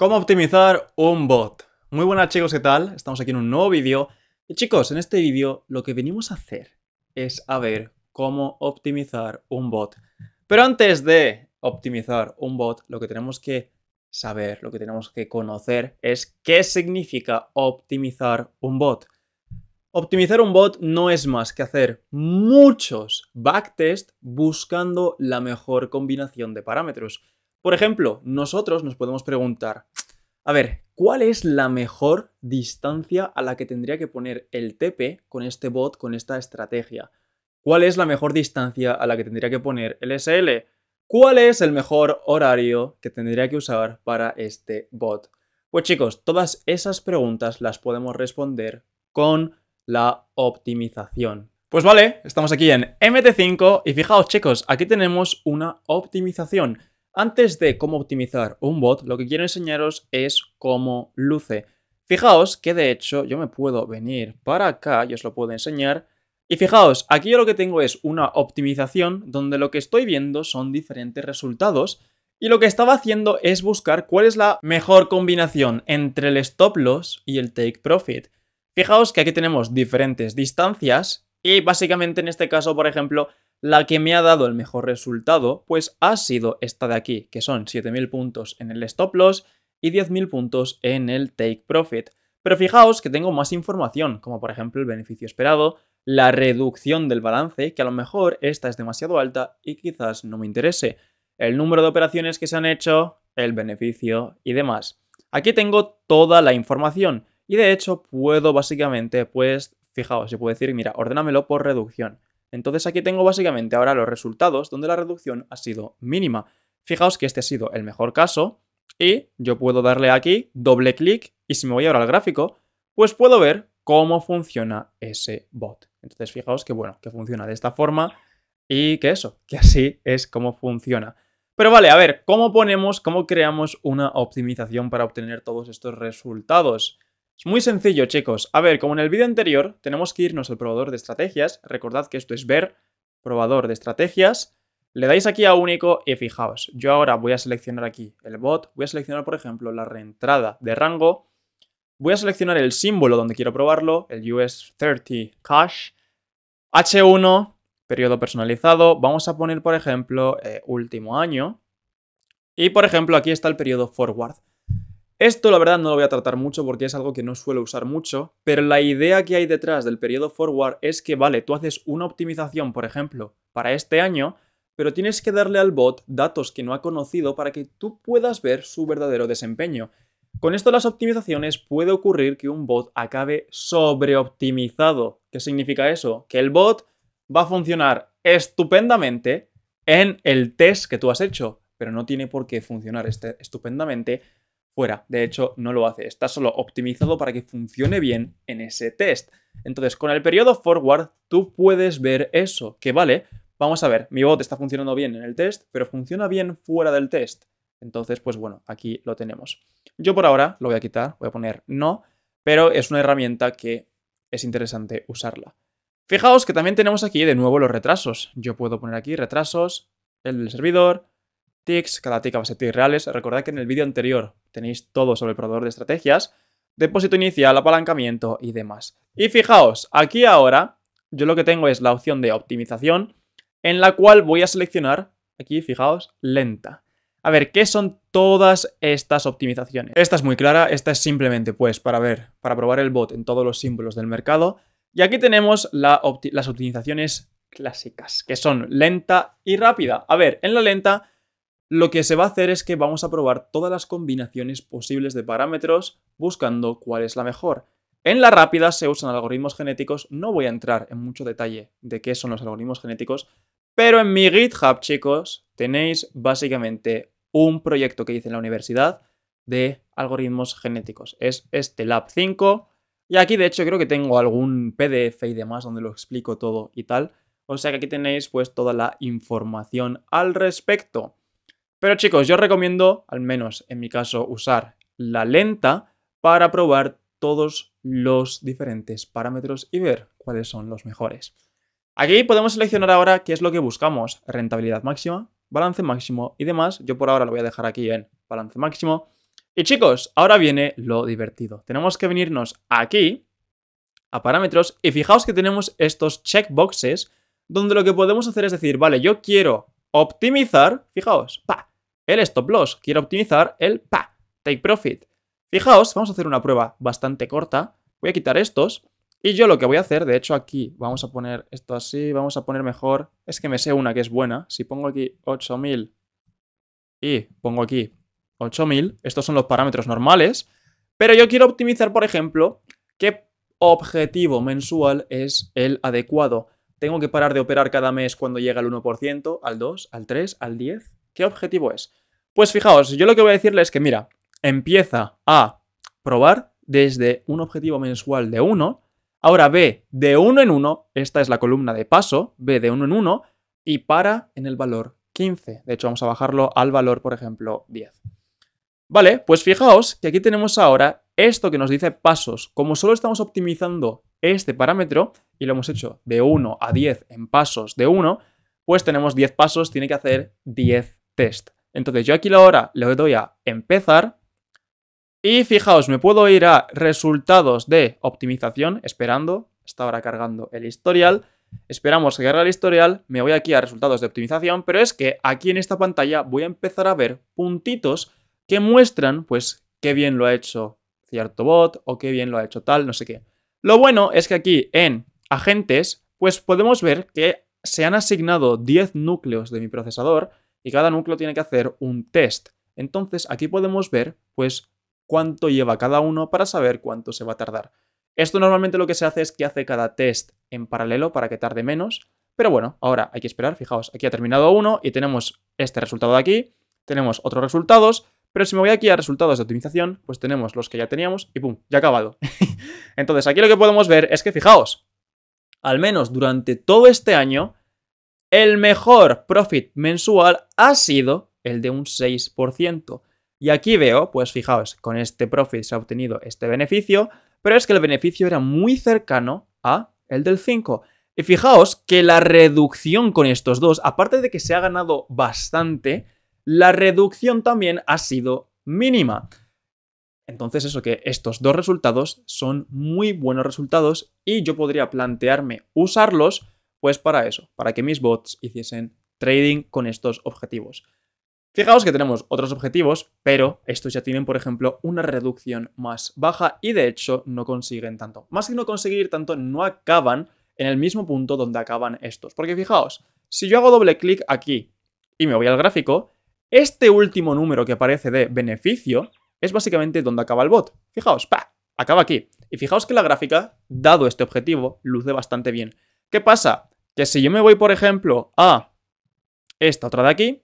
¿Cómo optimizar un bot? Muy buenas chicos, ¿qué tal? Estamos aquí en un nuevo vídeo. Y chicos, en este vídeo lo que venimos a hacer es a ver cómo optimizar un bot. Pero antes de optimizar un bot, lo que tenemos que saber, lo que tenemos que conocer es qué significa optimizar un bot. Optimizar un bot no es más que hacer muchos backtests buscando la mejor combinación de parámetros. Por ejemplo, nosotros nos podemos preguntar, a ver, ¿cuál es la mejor distancia a la que tendría que poner el TP con este bot, con esta estrategia? ¿Cuál es la mejor distancia a la que tendría que poner el SL? ¿Cuál es el mejor horario que tendría que usar para este bot? Pues chicos, todas esas preguntas las podemos responder con la optimización. Pues vale, estamos aquí en MT5 y fijaos chicos, aquí tenemos una optimización. Antes de cómo optimizar un bot, lo que quiero enseñaros es cómo luce. Fijaos que de hecho yo me puedo venir para acá y os lo puedo enseñar. Y fijaos, aquí yo lo que tengo es una optimización donde lo que estoy viendo son diferentes resultados y lo que estaba haciendo es buscar cuál es la mejor combinación entre el stop loss y el take profit. Fijaos que aquí tenemos diferentes distancias y básicamente en este caso, por ejemplo, la que me ha dado el mejor resultado, pues ha sido esta de aquí, que son 7.000 puntos en el stop loss y 10.000 puntos en el take profit. Pero fijaos que tengo más información, como por ejemplo el beneficio esperado, la reducción del balance, que a lo mejor esta es demasiado alta y quizás no me interese, el número de operaciones que se han hecho, el beneficio y demás. Aquí tengo toda la información y de hecho puedo básicamente, pues, fijaos, se puede decir, mira, ordénamelo por reducción. Entonces aquí tengo básicamente ahora los resultados donde la reducción ha sido mínima. Fijaos que este ha sido el mejor caso y yo puedo darle aquí doble clic y si me voy ahora al gráfico, pues puedo ver cómo funciona ese bot. Entonces fijaos que bueno, que funciona de esta forma y que eso, que así es como funciona. Pero vale, a ver, ¿cómo ponemos, cómo creamos una optimización para obtener todos estos resultados? Muy sencillo, chicos. A ver, como en el vídeo anterior, tenemos que irnos al probador de estrategias. Recordad que esto es ver, probador de estrategias. Le dais aquí a único y fijaos, yo ahora voy a seleccionar aquí el bot, voy a seleccionar, por ejemplo, la reentrada de rango, voy a seleccionar el símbolo donde quiero probarlo, el US30 Cash, H1, periodo personalizado, vamos a poner, por ejemplo, eh, último año, y por ejemplo, aquí está el periodo forward. Esto la verdad no lo voy a tratar mucho porque es algo que no suelo usar mucho, pero la idea que hay detrás del periodo forward es que, vale, tú haces una optimización, por ejemplo, para este año, pero tienes que darle al bot datos que no ha conocido para que tú puedas ver su verdadero desempeño. Con esto las optimizaciones puede ocurrir que un bot acabe sobreoptimizado. ¿Qué significa eso? Que el bot va a funcionar estupendamente en el test que tú has hecho, pero no tiene por qué funcionar este, estupendamente de hecho, no lo hace. Está solo optimizado para que funcione bien en ese test. Entonces, con el periodo forward, tú puedes ver eso. Que vale, vamos a ver, mi bot está funcionando bien en el test, pero funciona bien fuera del test. Entonces, pues bueno, aquí lo tenemos. Yo por ahora lo voy a quitar, voy a poner no, pero es una herramienta que es interesante usarla. Fijaos que también tenemos aquí de nuevo los retrasos. Yo puedo poner aquí retrasos, el del servidor, tics, cada va a base de tics reales. Recordad que en el vídeo anterior tenéis todo sobre el proveedor de estrategias, depósito inicial, apalancamiento y demás. Y fijaos, aquí ahora yo lo que tengo es la opción de optimización, en la cual voy a seleccionar, aquí fijaos, lenta. A ver, ¿qué son todas estas optimizaciones? Esta es muy clara, esta es simplemente pues para ver, para probar el bot en todos los símbolos del mercado. Y aquí tenemos las optimizaciones clásicas, que son lenta y rápida. A ver, en la lenta lo que se va a hacer es que vamos a probar todas las combinaciones posibles de parámetros buscando cuál es la mejor. En la rápida se usan algoritmos genéticos, no voy a entrar en mucho detalle de qué son los algoritmos genéticos, pero en mi GitHub, chicos, tenéis básicamente un proyecto que hice en la universidad de algoritmos genéticos. Es este Lab 5, y aquí de hecho creo que tengo algún PDF y demás donde lo explico todo y tal, o sea que aquí tenéis pues toda la información al respecto. Pero chicos, yo recomiendo, al menos en mi caso, usar la lenta para probar todos los diferentes parámetros y ver cuáles son los mejores. Aquí podemos seleccionar ahora qué es lo que buscamos, rentabilidad máxima, balance máximo y demás. Yo por ahora lo voy a dejar aquí en balance máximo. Y chicos, ahora viene lo divertido. Tenemos que venirnos aquí a parámetros y fijaos que tenemos estos checkboxes donde lo que podemos hacer es decir, vale, yo quiero optimizar, fijaos, pa, el stop loss, quiero optimizar el PA, take profit. Fijaos, vamos a hacer una prueba bastante corta, voy a quitar estos y yo lo que voy a hacer, de hecho aquí vamos a poner esto así, vamos a poner mejor, es que me sé una que es buena, si pongo aquí 8000 y pongo aquí 8000, estos son los parámetros normales, pero yo quiero optimizar, por ejemplo, qué objetivo mensual es el adecuado. ¿Tengo que parar de operar cada mes cuando llega al 1%, al 2, al 3, al 10? ¿Qué objetivo es? Pues fijaos, yo lo que voy a decirle es que, mira, empieza a probar desde un objetivo mensual de 1, ahora ve de 1 en 1, esta es la columna de paso, ve de 1 en 1 y para en el valor 15. De hecho, vamos a bajarlo al valor, por ejemplo, 10. Vale, pues fijaos que aquí tenemos ahora esto que nos dice pasos. Como solo estamos optimizando este parámetro y lo hemos hecho de 1 a 10 en pasos de 1, pues tenemos 10 pasos, tiene que hacer 10 test. Entonces yo aquí ahora le doy a empezar y fijaos, me puedo ir a resultados de optimización, esperando, está ahora cargando el historial, esperamos que cargue el historial, me voy aquí a resultados de optimización, pero es que aquí en esta pantalla voy a empezar a ver puntitos que muestran pues qué bien lo ha hecho cierto bot o qué bien lo ha hecho tal, no sé qué. Lo bueno es que aquí en agentes pues podemos ver que se han asignado 10 núcleos de mi procesador y cada núcleo tiene que hacer un test. Entonces aquí podemos ver pues cuánto lleva cada uno para saber cuánto se va a tardar. Esto normalmente lo que se hace es que hace cada test en paralelo para que tarde menos, pero bueno, ahora hay que esperar, fijaos, aquí ha terminado uno y tenemos este resultado de aquí, tenemos otros resultados, pero si me voy aquí a resultados de optimización, pues tenemos los que ya teníamos y pum, ya acabado. Entonces aquí lo que podemos ver es que, fijaos, al menos durante todo este año el mejor profit mensual ha sido el de un 6%. Y aquí veo, pues fijaos, con este profit se ha obtenido este beneficio, pero es que el beneficio era muy cercano a el del 5. Y fijaos que la reducción con estos dos, aparte de que se ha ganado bastante, la reducción también ha sido mínima. Entonces eso que estos dos resultados son muy buenos resultados y yo podría plantearme usarlos pues para eso, para que mis bots hiciesen trading con estos objetivos. Fijaos que tenemos otros objetivos, pero estos ya tienen, por ejemplo, una reducción más baja y de hecho no consiguen tanto. Más que no conseguir tanto, no acaban en el mismo punto donde acaban estos. Porque fijaos, si yo hago doble clic aquí y me voy al gráfico, este último número que aparece de beneficio es básicamente donde acaba el bot. Fijaos, pa, acaba aquí. Y fijaos que la gráfica, dado este objetivo, luce bastante bien. ¿Qué pasa? que si yo me voy, por ejemplo, a esta otra de aquí,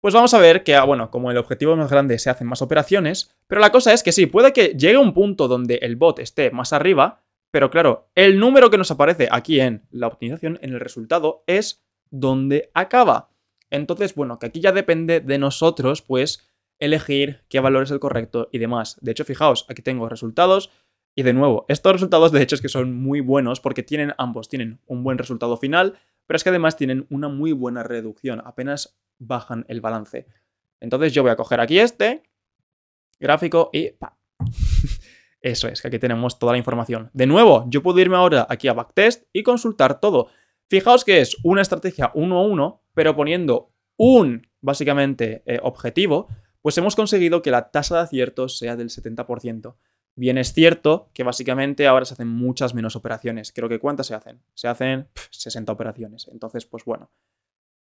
pues vamos a ver que, ah, bueno, como el objetivo es más grande, se hacen más operaciones, pero la cosa es que sí, puede que llegue un punto donde el bot esté más arriba, pero claro, el número que nos aparece aquí en la optimización, en el resultado, es donde acaba. Entonces, bueno, que aquí ya depende de nosotros, pues, elegir qué valor es el correcto y demás. De hecho, fijaos, aquí tengo resultados, y de nuevo, estos resultados de hecho es que son muy buenos porque tienen ambos, tienen un buen resultado final, pero es que además tienen una muy buena reducción, apenas bajan el balance. Entonces yo voy a coger aquí este gráfico y ¡pa! Eso es, que aquí tenemos toda la información. De nuevo, yo puedo irme ahora aquí a backtest y consultar todo. Fijaos que es una estrategia 1-1, pero poniendo un, básicamente, eh, objetivo, pues hemos conseguido que la tasa de aciertos sea del 70%. Bien es cierto que básicamente ahora se hacen muchas menos operaciones. Creo que ¿cuántas se hacen? Se hacen 60 operaciones. Entonces, pues bueno.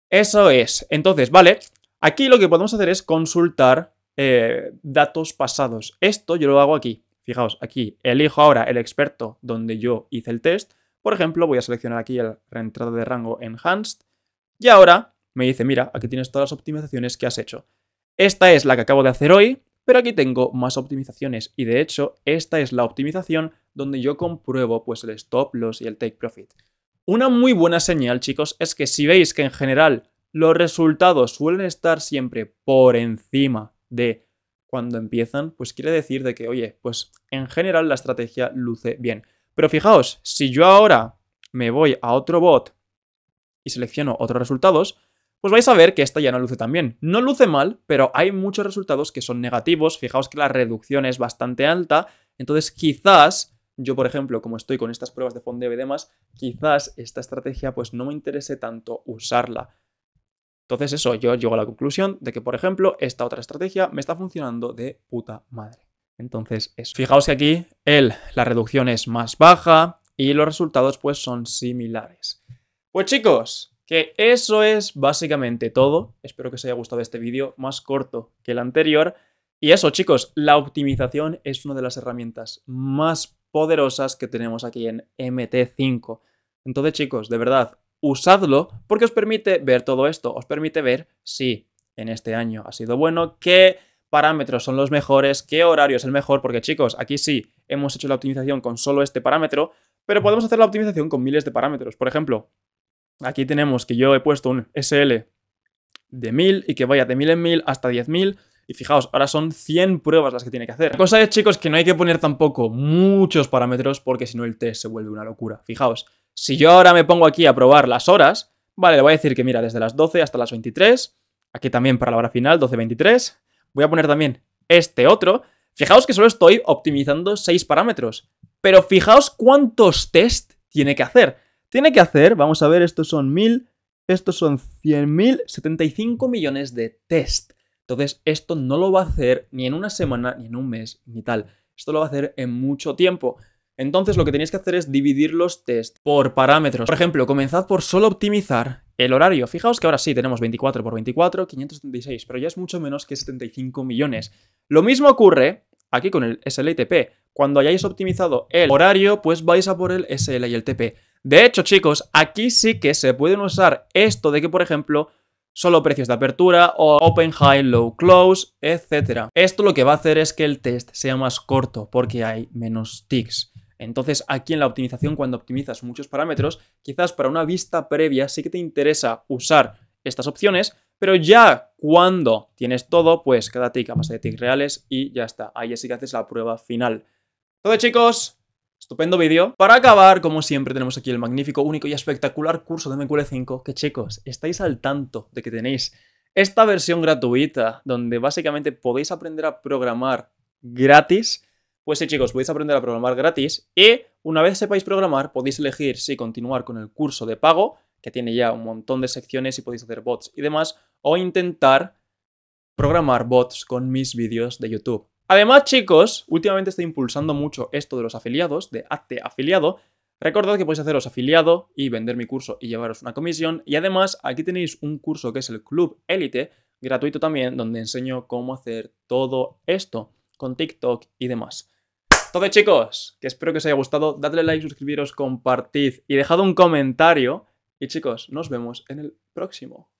Eso es. Entonces, vale, aquí lo que podemos hacer es consultar eh, datos pasados. Esto yo lo hago aquí. Fijaos, aquí elijo ahora el experto donde yo hice el test. Por ejemplo, voy a seleccionar aquí el reentrado de rango Enhanced. Y ahora me dice, mira, aquí tienes todas las optimizaciones que has hecho. Esta es la que acabo de hacer hoy. Pero aquí tengo más optimizaciones y de hecho esta es la optimización donde yo compruebo pues el stop loss y el take profit. Una muy buena señal chicos es que si veis que en general los resultados suelen estar siempre por encima de cuando empiezan, pues quiere decir de que oye, pues en general la estrategia luce bien. Pero fijaos, si yo ahora me voy a otro bot y selecciono otros resultados, pues vais a ver que esta ya no luce tan bien. No luce mal, pero hay muchos resultados que son negativos, fijaos que la reducción es bastante alta, entonces quizás... Yo, por ejemplo, como estoy con estas pruebas de fondeo y demás, quizás esta estrategia pues no me interese tanto usarla. Entonces eso, yo llego a la conclusión de que, por ejemplo, esta otra estrategia me está funcionando de puta madre. Entonces, eso. Fijaos que aquí el, la reducción es más baja y los resultados pues son similares. Pues chicos, que eso es básicamente todo. Espero que os haya gustado este vídeo, más corto que el anterior. Y eso, chicos, la optimización es una de las herramientas más poderosas que tenemos aquí en MT5. Entonces, chicos, de verdad, usadlo porque os permite ver todo esto. Os permite ver si en este año ha sido bueno, qué parámetros son los mejores, qué horario es el mejor, porque chicos, aquí sí hemos hecho la optimización con solo este parámetro, pero podemos hacer la optimización con miles de parámetros. Por ejemplo, Aquí tenemos que yo he puesto un SL de 1000 y que vaya de 1000 en 1000 hasta 10000. Y fijaos, ahora son 100 pruebas las que tiene que hacer. La cosa es, chicos, que no hay que poner tampoco muchos parámetros porque si no el test se vuelve una locura. Fijaos, si yo ahora me pongo aquí a probar las horas, vale, le voy a decir que mira, desde las 12 hasta las 23, aquí también para la hora final, 12.23, voy a poner también este otro. Fijaos que solo estoy optimizando 6 parámetros, pero fijaos cuántos test tiene que hacer. Tiene que hacer, vamos a ver, estos son 1000, estos son 100.000, 75 millones de test. Entonces, esto no lo va a hacer ni en una semana, ni en un mes, ni tal. Esto lo va a hacer en mucho tiempo. Entonces, lo que tenéis que hacer es dividir los test por parámetros. Por ejemplo, comenzad por solo optimizar el horario. Fijaos que ahora sí tenemos 24 por 24, 576, pero ya es mucho menos que 75 millones. Lo mismo ocurre aquí con el SL y TP. Cuando hayáis optimizado el horario, pues vais a por el SL y el TP. De hecho, chicos, aquí sí que se pueden usar esto de que, por ejemplo, solo precios de apertura o open, high, low, close, etc. Esto lo que va a hacer es que el test sea más corto porque hay menos ticks. Entonces aquí en la optimización, cuando optimizas muchos parámetros, quizás para una vista previa sí que te interesa usar estas opciones, pero ya cuando tienes todo, pues cada tick a base de tics reales y ya está. Ahí sí que haces la prueba final. ¡Todo, chicos, Estupendo vídeo. Para acabar, como siempre, tenemos aquí el magnífico, único y espectacular curso de MQL5, que chicos, estáis al tanto de que tenéis esta versión gratuita, donde básicamente podéis aprender a programar gratis. Pues sí, chicos, podéis aprender a programar gratis y una vez sepáis programar, podéis elegir si continuar con el curso de pago, que tiene ya un montón de secciones y podéis hacer bots y demás, o intentar programar bots con mis vídeos de YouTube. Además, chicos, últimamente estoy impulsando mucho esto de los afiliados, de acte afiliado. Recordad que podéis haceros afiliado y vender mi curso y llevaros una comisión. Y además, aquí tenéis un curso que es el Club Elite, gratuito también, donde enseño cómo hacer todo esto con TikTok y demás. Entonces, chicos, que espero que os haya gustado. Dadle like, suscribiros, compartid y dejad un comentario. Y chicos, nos vemos en el próximo.